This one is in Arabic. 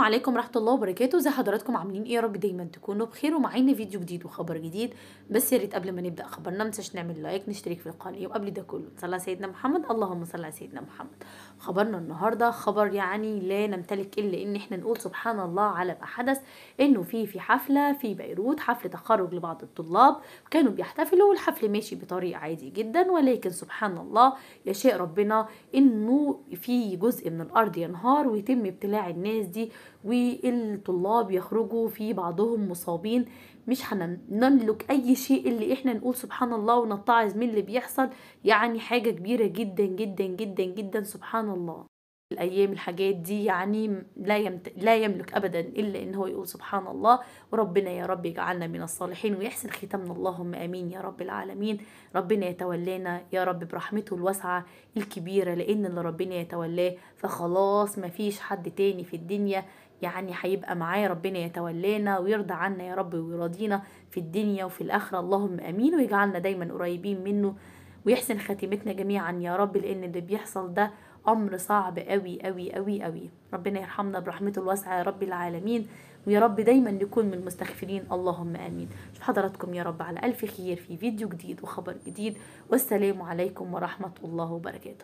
عليكم ورحمه الله وبركاته زي حضراتكم عاملين ايه يا رب دايما تكونوا بخير ومعانا فيديو جديد وخبر جديد بس يا ريت قبل ما نبدا خبرنا ما تنساش نعمل لايك نشترك في القناه وقبل ده كله صلى على سيدنا محمد اللهم صل على سيدنا محمد خبرنا النهارده خبر يعني لا نمتلك الا ان احنا نقول سبحان الله على ما حدث انه في في حفله في بيروت حفله تخرج لبعض الطلاب كانوا بيحتفلوا والحفل ماشي بطريق عادي جدا ولكن سبحان الله يشاء ربنا انه في جزء من الارض ينهار ويتم ابتلاع الناس دي والطلاب يخرجوا في بعضهم مصابين مش هنملك اي شيء اللي احنا نقول سبحان الله ونتعظ من اللي بيحصل يعني حاجة كبيرة جدا جدا جدا جدا سبحان الله الايام الحاجات دي يعني لا يمت... لا يملك ابدا الا ان هو يقول سبحان الله وربنا يا رب يجعلنا من الصالحين ويحسن ختامنا اللهم امين يا رب العالمين ربنا يتولانا يا رب برحمته الواسعه الكبيره لان اللي ربنا يتولاه فخلاص مفيش حد تاني في الدنيا يعني هيبقى معاه ربنا يتولانا ويرضى عنا يا رب ويراضينا في الدنيا وفي الاخره اللهم امين ويجعلنا دايما قريبين منه ويحسن خاتمتنا جميعا يا رب لان اللي بيحصل ده امر صعب قوي قوي قوي قوي ربنا يرحمنا برحمته الواسعه يا رب العالمين ويا رب دايما نكون من المستغفرين اللهم امين شوف حضراتكم يا رب على الف خير في فيديو جديد وخبر جديد والسلام عليكم ورحمه الله وبركاته